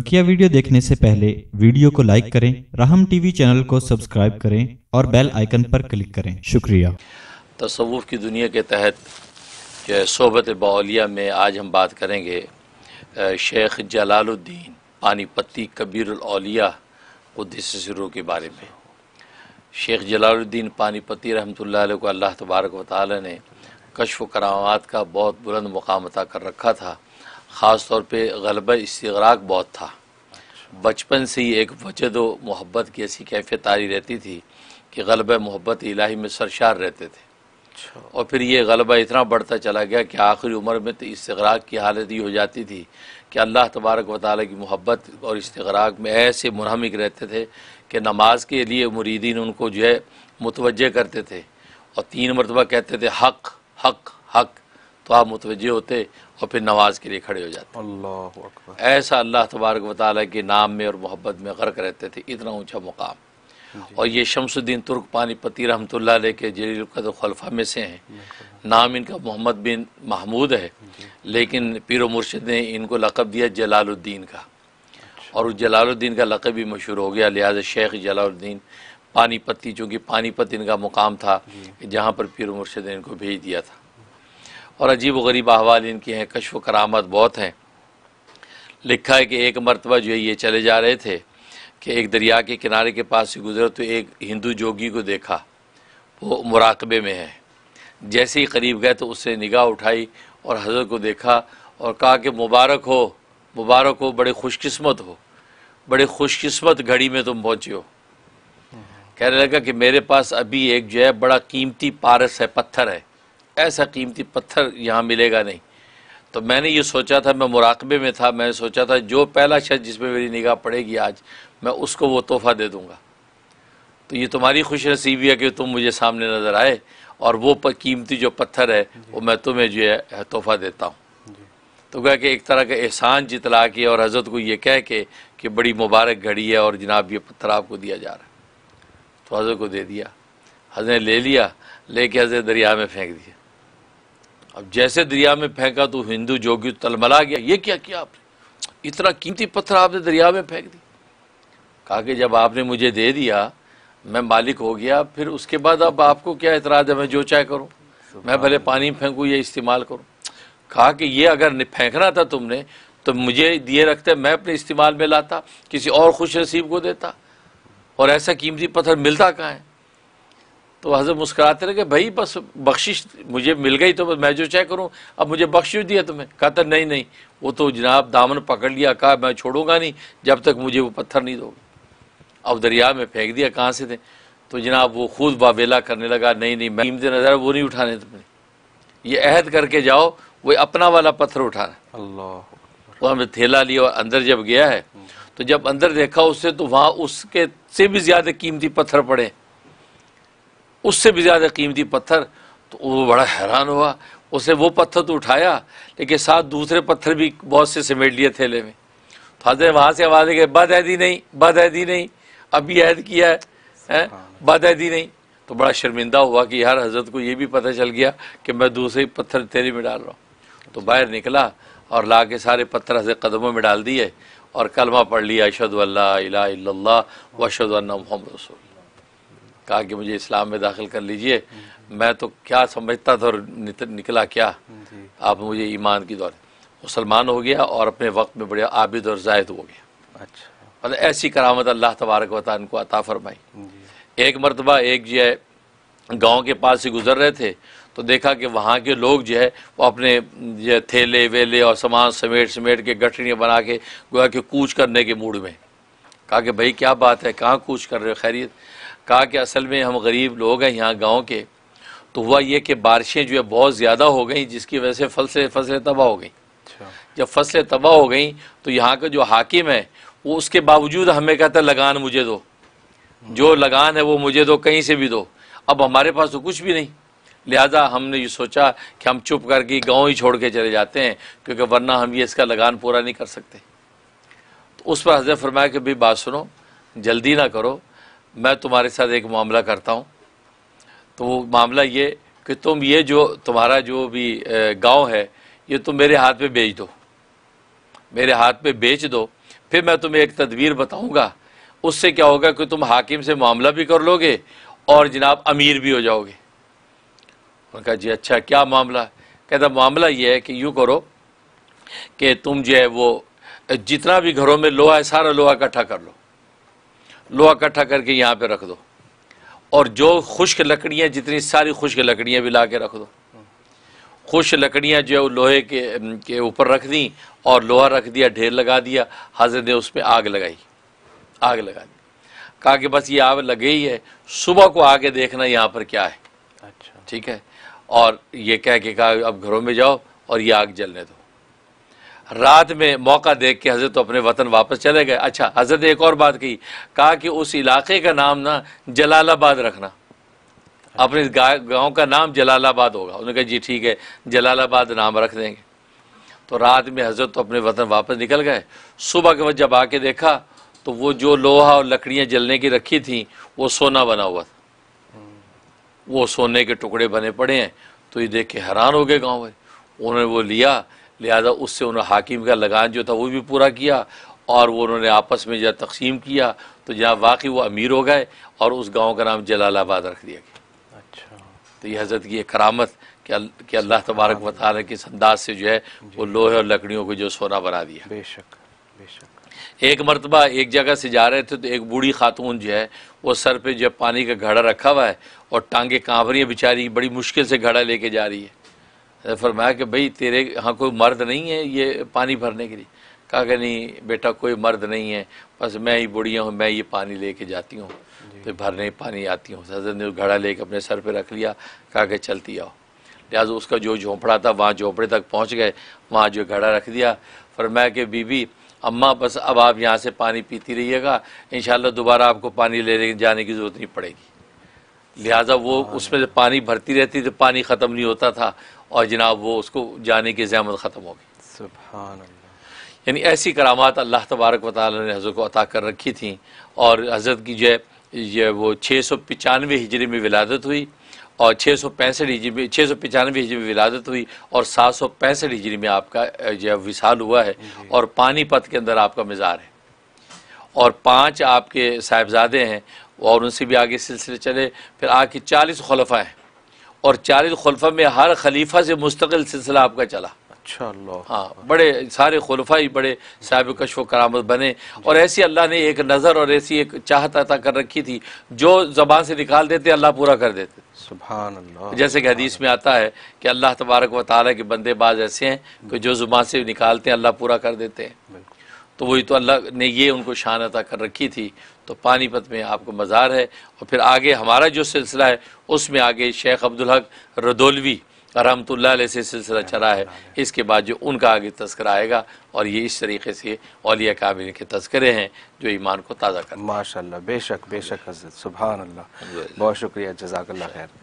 बकिया वीडियो देखने से पहले वीडियो को लाइक करें राहम टीवी चैनल को सब्सक्राइब करें और बेल आइकन पर क्लिक करें शुक्रिया तसवुफ़ की दुनिया के तहत जो है सोबत बाउलिया में आज हम बात करेंगे शेख जलालुद्दीन पानीपति कबीरलिया कुदसरू के बारे में शेख जलालुद्दीन पानीपति रहमत को अल्लाह तबारक वाली ने कशफ करामात का बहुत बुलंद मकाम अता कर रखा था ख़ास तौर पे गलबा इस्तराक बहुत था बचपन से ही एक वजद व मोहब्बत की ऐसी कैफियत तारी रहती थी कि गलबा मोहब्बत इलाही में सरशार रहते थे अच्छा। और फिर ये गलबा इतना बढ़ता चला गया कि आखिरी उम्र में तो इस्तराक की हालत ये हो जाती थी कि अल्लाह तबारक व ताली की मोहब्बत और इस्तराक में ऐसे मुनहमिक रहते थे कि नमाज के लिए मुरीदीन उनको जो है मुतवजह करते थे और तीन मरतबा कहते थे हक हक हक तो आप मुतवजे होते और फिर नमाज के लिए खड़े हो जाते अल्लाह ऐसा अल्लाह तबारक वाली के नाम में और मोहब्बत में गर्क रहते थे इतना ऊँचा मुकाम और ये शमसुद्दीन तुर्क पानीपति रहमत ला के जलील खलफा में से हैं नाम इनका मोहम्मद बिन महमूद है लेकिन पीर मुर्शद ने इनको लकब दिया जलालुद्दीन का और उस जलालुद्दीन का लकब भी मशहूर हो गया लिहाजा शेख जलालुद्दीन पानीपति चूँकि पानीपत इनका मुकाम था जहाँ पर पीर मुर्शद ने इनको भेज दिया था और अजीब गरीब अहवाल इनके हैं कशफ करामत बहुत हैं लिखा है कि एक मरतबा जो है ये चले जा रहे थे कि एक दरिया के किनारे के पास से गुजरे तो एक हिंदू जोगी को देखा वो मुराकबे में है जैसे ही करीब गए तो उससे निगाह उठाई और हजरत को देखा और कहा कि मुबारक हो मुबारक हो बड़े खुशकस्मत हो बड़े खुशकस्मत घड़ी में तुम पहुँचे हो कहने लगा कि मेरे पास अभी एक जो है बड़ा कीमती पारस है पत्थर है ऐसा कीमती पत्थर यहाँ मिलेगा नहीं तो मैंने ये सोचा था मैं मुराकबे में था मैंने सोचा था जो पहला शख्स जिस पर मेरी निगाह पड़ेगी आज मैं उसको वो तोहफ़ा दे दूँगा तो ये तुम्हारी खुश नसीबी है कि तुम मुझे सामने नज़र आए और वो कीमती जो पत्थर है वो मैं तुम्हें जो है तोहफ़ा देता हूँ तो क्या कि एक तरह का एहसान जितला के और हज़रत को ये कह के कि बड़ी मुबारक घड़ी है और जनाब ये पत्थर आपको दिया जा रहा है तो हज़रत को दे दिया हजरत ले लिया लेके हजरत दरिया में फेंक दिया अब जैसे दरिया में फेंका तो हिंदू जोगी तलमला गया ये क्या किया आपने इतना कीमती पत्थर आपने दरिया में फेंक दी कहा कि जब आपने मुझे दे दिया मैं मालिक हो गया फिर उसके बाद अब आपको क्या इतराज़ है मैं जो चाहे करूँ मैं भले पानी फेंकूँ या इस्तेमाल करूँ कहा कि ये अगर फेंकना था तुमने तो मुझे दिए रखते मैं अपने इस्तेमाल में लाता किसी और खुश नसीब को देता और ऐसा कीमती पत्थर मिलता कहाँ है तो हजरत मुस्कुराते रहे कि भाई बस बख्शिश मुझे मिल गई तो बस मैं जो चाहे करूँ अब मुझे बख्शिश दिया तुम्हें कहता नहीं नहीं वो तो जनाब दामन पकड़ लिया कहा मैं छोड़ूंगा नहीं जब तक मुझे वो पत्थर नहीं दोगे अब दरिया में फेंक दिया कहाँ से थे तो जनाब वो खुद बावेला करने लगा नहीं नहीं मैं कीमती नज़र वो नहीं उठाने तुमने ये अहद करके जाओ वो अपना वाला पत्थर उठाना अल्लाह वो हमने थैला लिया और अंदर जब गया है तो जब अंदर देखा उससे तो वहाँ उसके से भी ज़्यादा कीमती पत्थर पड़े उससे भी ज़्यादा कीमती पत्थर तो वो बड़ा हैरान हुआ उसने वो पत्थर तो उठाया लेकिन साथ दूसरे पत्थर भी बहुत से समेट लिए थैले में तो ने वहाँ से आवाज़ गए बदहदी नहीं बदहदी नहीं अभी ऐद किया है, है? बदहदी नहीं तो बड़ा शर्मिंदा हुआ कि यार हजरत को ये भी पता चल गया कि मैं दूसरे पत्थर तेरे में डाल रहा हूँ तो बाहर निकला और ला के सारे पत्थर हजरत कदमों में डाल दिए और कलमा पढ़ लिया अशद अल्लाह इला वशद मोहम्मद रसूल कहा कि मुझे इस्लाम में दाखिल कर लीजिए मैं तो क्या समझता था और निकला क्या आप मुझे ईमान की दौर मुसलमान हो गया और अपने वक्त में बड़े आबिद और जायद हो गया अच्छा मतलब ऐसी करामत अल्लाह तबारक वाता को अता फरमाई एक मरतबा एक जो है गाँव के पास से गुजर रहे थे तो देखा कि वहाँ के लोग जो है वो अपने जो थैले वेले और सामान समेट समेट के गठड़ियाँ बना के गोया के कूच करने के मूड में कहा कि भाई क्या बात है कहाँ कूच कर रहे हो खैरियत कहा कि असल में हम गरीब लोग हैं यहाँ गाँव के तो हुआ ये कि बारिशें जो है बहुत ज़्यादा हो गई जिसकी वजह से फसलें फसलें तबाह हो गई अच्छा। जब फसलें तबाह हो गई तो यहाँ का जो हाकिम है वो उसके बावजूद हमें कहता है लगान मुझे दो जो अच्छा। लगान है वो मुझे दो कहीं से भी दो अब हमारे पास तो कुछ भी नहीं लिहाजा हमने ये सोचा कि हम चुप करके गाँव ही छोड़ के चले जाते हैं क्योंकि वरना हम ये इसका लगान पूरा नहीं कर सकते तो उस पर हजरत फरमाया कि भाई बात सुनो जल्दी ना करो मैं तुम्हारे साथ एक मामला करता हूँ तो वो मामला ये कि तुम ये जो तुम्हारा जो भी गांव है ये तुम मेरे हाथ पे बेच दो मेरे हाथ पे बेच दो फिर मैं तुम्हें एक तदवीर बताऊँगा उससे क्या होगा कि तुम हाकिम से मामला भी कर लोगे और जनाब अमीर भी हो जाओगे उन्होंने कहा जी अच्छा क्या मामला कहता मामला ये है कि यूँ करो कि तुम जो है वो जितना भी घरों में लोहा है सारा लोहा इकट्ठा कर लो लोहा इकट्ठा करके यहाँ पे रख दो और जो खुश्क लकड़ियाँ जितनी सारी खुश्क लकड़ियाँ भी ला के रख दो खुश लकड़ियाँ जो है वो लोहे के के ऊपर रख दी और लोहा रख दिया ढेर लगा दिया हजरत ने उस पर आग लगाई आग लगा दी कहा कि बस ये आग लगे ही है सुबह को आगे देखना यहाँ पर क्या है अच्छा ठीक है और ये कह के कहा अब घरों में जाओ और ये आग जलने दो रात में मौका देख के हज़रत तो अपने वतन वापस चले गए अच्छा हज़रत एक और बात कही कहा कि उस इलाके का नाम ना जलालाबाद रखना अपने गांव का नाम जलालाबाद होगा उन्होंने कहा जी ठीक है जलालाबाद नाम रख देंगे तो रात में हज़रत तो अपने वतन वापस निकल गए सुबह के वक्त जब आके देखा तो वो जो लोहा और लकड़ियाँ जलने की रखी थी वो सोना बना हुआ था वो सोने के टुकड़े बने पड़े हैं तो ये देख के हैरान हो गए गाँव में उन्होंने वो लिया लिहाजा उससे उन्होंने हाकिम का लगान जो था वो भी पूरा किया और वो उन्होंने आपस में जहाँ तकसीम किया तो जहाँ वाकई वो अमीर हो गए और उस गाँव का नाम जलालाबाद रख दिया गया अच्छा तो ये हजरत की एक करामत कि अल्लाह तबारक वाली ने किस अंदाज से जो है वो लोहे और लकड़ियों को जो सोना बना दिया बेशक बेशक एक मरतबा एक जगह से जा रहे थे तो एक बूढ़ी खातून जो है वो सर पे जो पानी का घड़ा रखा हुआ है और टांगे कांवरियाँ रही बेचारी बड़ी मुश्किल से घड़ा लेके जा रही है तो फरमाया कि भाई तेरे यहाँ कोई मर्द नहीं है ये पानी भरने के लिए कहा कि नहीं बेटा कोई मर्द नहीं है बस मैं ही बुढ़िया हूँ मैं ये पानी लेके जाती हूँ तो भरने पानी आती हूँ हजरत ने घड़ा लेके अपने सर पे रख लिया कहा कि चलती आओ लिहाजा उसका जो झोंपड़ा था वहाँ झोंपड़े तक पहुँच गए वहाँ जो घड़ा रख दिया फरमाया कि बीबी अम्मा बस अब आप यहाँ से पानी पीती रहिएगा इन दोबारा आपको पानी लेने जाने की ज़रूरत नहीं पड़ेगी लिहाजा वो हाँ। उसमें जब पानी भरती रहती तो पानी ख़त्म नहीं होता था और जनाब वो उसको जाने की जहमत ख़त्म हो गई यानी ऐसी करामात अल्लाह तबारक वाल ने हज़रत को अता कर रखी थी और हज़रत की जो है ये वो छः सौ पचानवे हिजरी में विलादत हुई और छः सौ पैंसठ हिजरी में छः सौ पचानवे हिजरी में विलादत हुई और सात सौ पैंसठ हिजरी में आपका जो है विशाल हुआ है और पानीपत के अंदर आपका मज़ार है और पांच आपके साहिबजादे हैं और उनसे भी आगे सिलसिले चले फिर आके चालीस खलफा हैं और चालीस खलफा में हर खलीफा से मुस्तकिल सिलसिला आपका चला अच्छा हाँ बड़े सारे खलफा ही बड़े साहब कश व करामद बने और ऐसी अल्लाह ने एक नज़र और ऐसी एक चाहत अता कर रखी थी जो ज़बान से निकाल देते अल्लाह पूरा कर देते सुबह अल्लाह जैसे कि हदीस में आता है कि अल्लाह तबारक व ताली के बंदे बाज ऐसे हैं कि जो ज़ुबान से निकालते हैं अल्लाह पूरा कर देते हैं तो वही तो अल्लाह ने ये उनको शान अता कर रखी थी तो पानीपत में आपको मज़ार है और फिर आगे हमारा जो सिलसिला है उसमें आगे शेख अब्दुल हक रदौलवी रहमतुल्ला से सिलसिला चला है इसके बाद जो उनका आगे तस्कर आएगा और ये इस तरीके से अलिया काबिल के तस्करे हैं जो ईमान को ताज़ा कर माशा बेशक बेशक हजरत सुबह अल्लाह बहुत शुक्रिया जजाक खैर